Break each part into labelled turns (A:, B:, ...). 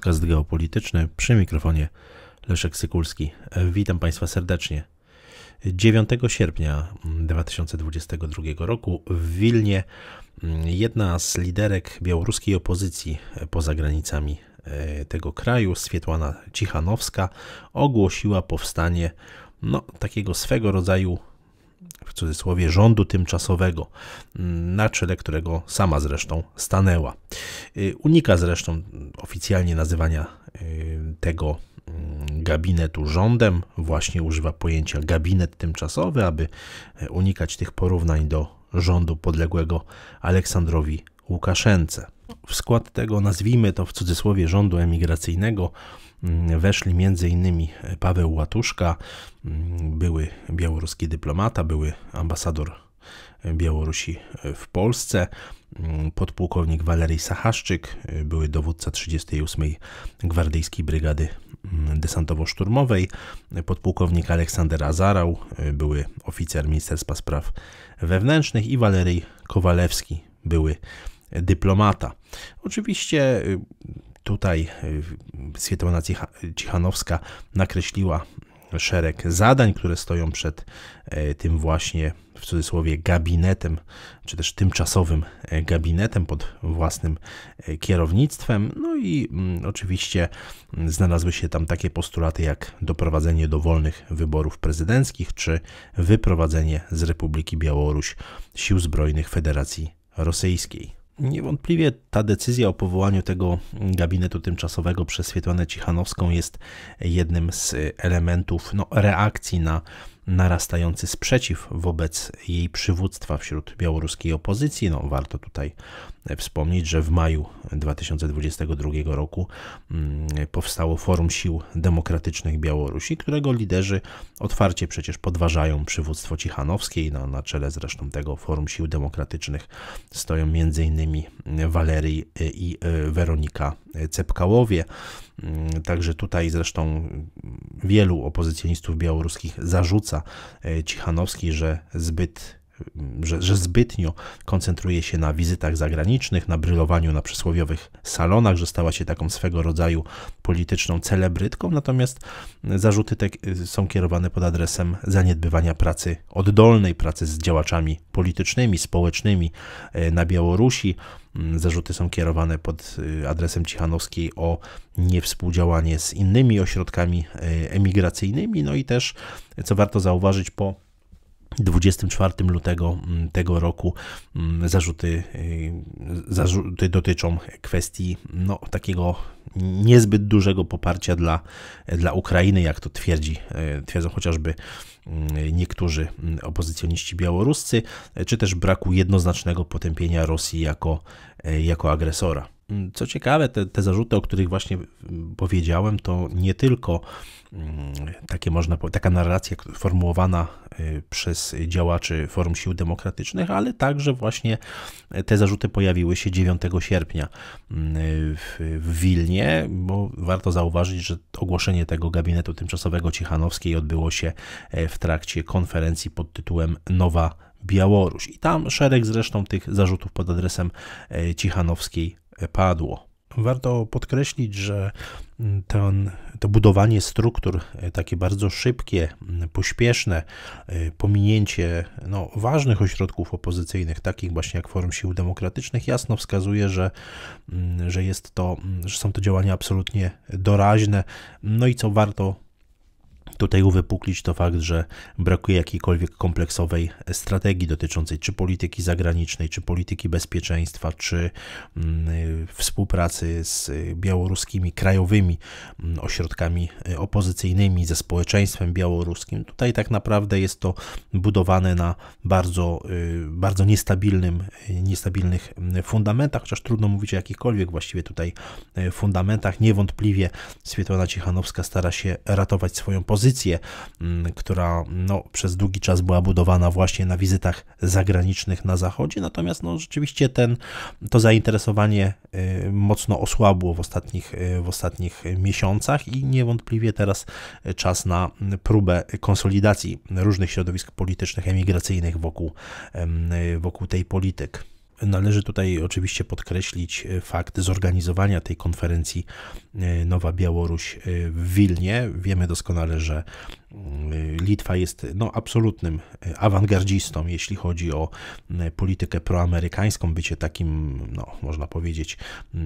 A: podcast geopolityczny przy mikrofonie Leszek Sykulski. Witam Państwa serdecznie. 9 sierpnia 2022 roku w Wilnie jedna z liderek białoruskiej opozycji poza granicami e, tego kraju, Swietłana Cichanowska, ogłosiła powstanie no, takiego swego rodzaju w cudzysłowie rządu tymczasowego, mm, na czele którego sama zresztą stanęła. Y, unika zresztą oficjalnie nazywania y, tego mm, gabinetu rządem, właśnie używa pojęcia gabinet tymczasowy, aby e, unikać tych porównań do rządu podległego Aleksandrowi Łukaszence. W skład tego, nazwijmy to w cudzysłowie, rządu emigracyjnego Mm, weszli m.in. E, Paweł Łatuszka, mm, były białoruski dyplomata, były ambasador e, Białorusi e, w Polsce, mm, podpułkownik Walerii Sachaszczyk, były dowódca 38. Gwardyjskiej Brygady Desantowo-Szturmowej, podpułkownik Aleksander Azarał, były oficer Ministerstwa Spraw Wewnętrznych i Walerii Kowalewski, były dyplomata. Oczywiście Tutaj Swietłana y, Cichanowska nakreśliła szereg zadań, które stoją przed e, tym właśnie w cudzysłowie gabinetem, czy też tymczasowym e, gabinetem pod własnym e, kierownictwem. No i mm, oczywiście mm, znalazły się tam takie postulaty jak doprowadzenie do wolnych wyborów prezydenckich, czy wyprowadzenie z Republiki Białoruś sił zbrojnych Federacji Rosyjskiej. Niewątpliwie ta decyzja o powołaniu tego gabinetu tymczasowego przez Swietłanę Cichanowską jest jednym z elementów no, reakcji na narastający sprzeciw wobec jej przywództwa wśród białoruskiej opozycji. No, warto tutaj e, wspomnieć, że w maju 2022 roku mm, powstało Forum Sił Demokratycznych Białorusi, którego liderzy otwarcie przecież podważają przywództwo Cichanowskiej. No, na czele zresztą tego Forum Sił Demokratycznych stoją m.in. Walerii e, i e, Weronika Cepkałowie. Mm, także tutaj zresztą wielu opozycjonistów białoruskich zarzuca E, Cichanowski, że zbyt że, że zbytnio koncentruje się na wizytach zagranicznych, na brylowaniu na przysłowiowych salonach, że stała się taką swego rodzaju polityczną celebrytką, natomiast zarzuty te y, są kierowane pod adresem zaniedbywania pracy oddolnej, pracy z działaczami politycznymi, społecznymi y, na Białorusi. Mm, zarzuty są kierowane pod y, adresem Cichanowskiej o niewspółdziałanie z innymi ośrodkami emigracyjnymi, no i też, co warto zauważyć, po 24 lutego mm, tego roku mm, zarzuty, y, zarzuty dotyczą kwestii no, takiego niezbyt dużego poparcia dla, dla Ukrainy, jak to twierdzi, y, twierdzą chociażby y, niektórzy mm, opozycjoniści białoruscy, czy też braku jednoznacznego potępienia Rosji jako, jako agresora. Mm, co ciekawe, te, te zarzuty, o których właśnie mm, powiedziałem, to nie tylko mm, takie można, taka narracja formułowana y, przez działaczy Forum Sił Demokratycznych, ale także właśnie te zarzuty pojawiły się 9 sierpnia w, w Wilnie, bo warto zauważyć, że ogłoszenie tego gabinetu tymczasowego Cichanowskiej odbyło się e, w trakcie konferencji pod tytułem Nowa Białoruś. I tam szereg zresztą tych zarzutów pod adresem e, Cichanowskiej padło. Warto podkreślić, że mm, ten, to budowanie struktur, e, takie bardzo szybkie, mm, pośpieszne, e, pominięcie no, ważnych ośrodków opozycyjnych, takich właśnie jak Forum Sił Demokratycznych, jasno wskazuje, że, mm, że, jest to, że są to działania absolutnie doraźne. No i co warto Tutaj uwypuklić to fakt, że brakuje jakiejkolwiek kompleksowej strategii dotyczącej czy polityki zagranicznej, czy polityki bezpieczeństwa, czy mm, y, współpracy z y, białoruskimi krajowymi mm, ośrodkami y, opozycyjnymi, ze społeczeństwem białoruskim. Tutaj tak naprawdę jest to budowane na bardzo, bardzo niestabilnym, niestabilnych mm, fundamentach, chociaż trudno mówić o jakichkolwiek właściwie tutaj fundamentach. Niewątpliwie Swietłana Cichanowska stara się ratować swoją pozycję, pozycję, mm, która no, przez długi czas była budowana właśnie na wizytach zagranicznych na Zachodzie, natomiast no, rzeczywiście ten, to zainteresowanie y, mocno osłabło w ostatnich, y, w ostatnich miesiącach i niewątpliwie teraz czas na próbę konsolidacji różnych środowisk politycznych, emigracyjnych wokół, y, wokół tej polityk. Należy tutaj oczywiście podkreślić e, fakt zorganizowania tej konferencji e, Nowa Białoruś e, w Wilnie. Wiemy doskonale, że mm, Litwa jest no, absolutnym e, awangardzistą, jeśli chodzi o politykę proamerykańską, bycie takim, no, można powiedzieć,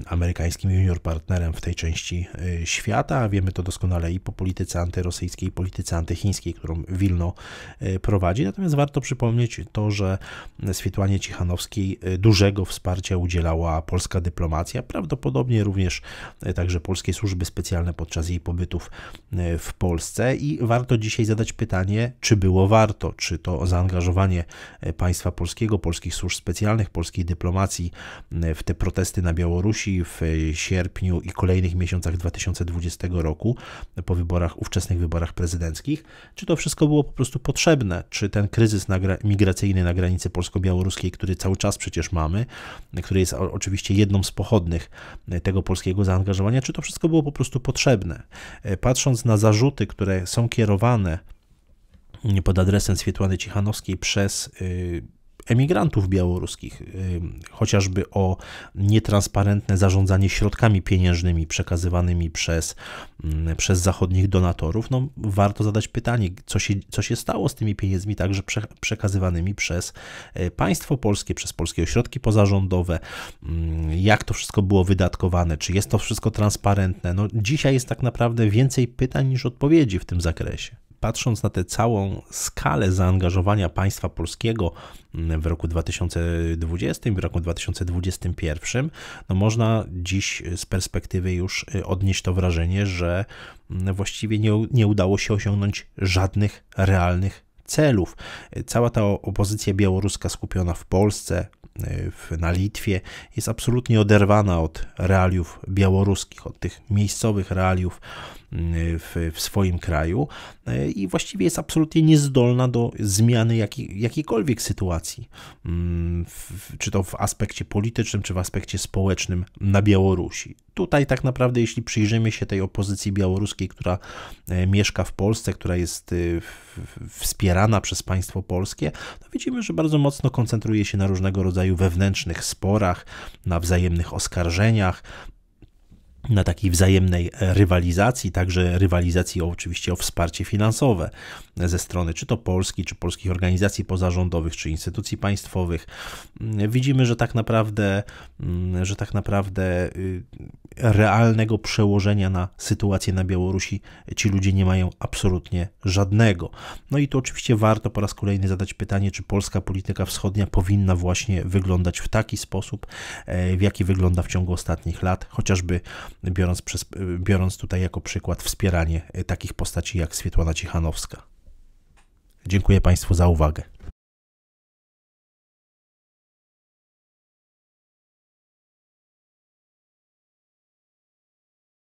A: amerykańskim junior partnerem w tej części e, świata. Wiemy to doskonale i po polityce antyrosyjskiej, i polityce antychińskiej, którą Wilno e, prowadzi. Natomiast warto przypomnieć to, że Swietłanie Cichanowskiej dużego wsparcia udzielała polska dyplomacja, prawdopodobnie również także polskie służby specjalne podczas jej pobytów w Polsce i warto dzisiaj zadać pytanie, pytanie, czy było warto, czy to zaangażowanie e, państwa polskiego, polskich służb specjalnych, polskiej dyplomacji e, w te protesty na Białorusi w e, sierpniu i kolejnych miesiącach 2020 roku po wyborach, ówczesnych wyborach prezydenckich, czy to wszystko było po prostu potrzebne, czy ten kryzys migracyjny na granicy polsko-białoruskiej, który cały czas przecież mamy, który jest oczywiście jedną z pochodnych tego polskiego zaangażowania, czy to wszystko było po prostu potrzebne. Patrząc na zarzuty, które są kierowane pod adresem Swietłany Cichanowskiej przez y, emigrantów białoruskich, y, chociażby o nietransparentne zarządzanie środkami pieniężnymi przekazywanymi przez, mm, przez zachodnich donatorów, no, warto zadać pytanie, co się, co się stało z tymi pieniędzmi także przekazywanymi przez y, państwo polskie, przez polskie ośrodki pozarządowe, mm, jak to wszystko było wydatkowane, czy jest to wszystko transparentne. No, dzisiaj jest tak naprawdę więcej pytań niż odpowiedzi w tym zakresie patrząc na tę całą skalę zaangażowania państwa polskiego mm, w roku 2020 w roku 2021, no można dziś z perspektywy już y, odnieść to wrażenie, że mm, właściwie nie, nie udało się osiągnąć żadnych realnych celów. Y, cała ta opozycja białoruska skupiona w Polsce, y, w, na Litwie jest absolutnie oderwana od realiów białoruskich, od tych miejscowych realiów w, w swoim kraju e, i właściwie jest absolutnie niezdolna do zmiany jakiej, jakiejkolwiek sytuacji, mm, czy to w aspekcie politycznym, czy w aspekcie społecznym na Białorusi. Tutaj tak naprawdę, jeśli przyjrzymy się tej opozycji białoruskiej, która e, mieszka w Polsce, która jest e, wspierana przez państwo polskie, to widzimy, że bardzo mocno koncentruje się na różnego rodzaju wewnętrznych sporach, na wzajemnych oskarżeniach, na takiej wzajemnej rywalizacji, także rywalizacji oczywiście o wsparcie finansowe ze strony czy to Polski, czy polskich organizacji pozarządowych, czy instytucji państwowych. Widzimy, że tak naprawdę, mm, że tak naprawdę y, realnego przełożenia na sytuację na Białorusi ci ludzie nie mają absolutnie żadnego. No i tu oczywiście warto po raz kolejny zadać pytanie, czy polska polityka wschodnia powinna właśnie wyglądać w taki sposób, e, w jaki wygląda w ciągu ostatnich lat, chociażby biorąc, przez, e, biorąc tutaj jako przykład wspieranie e, takich postaci jak Swietłana Cichanowska. Dziękuję Państwu za uwagę.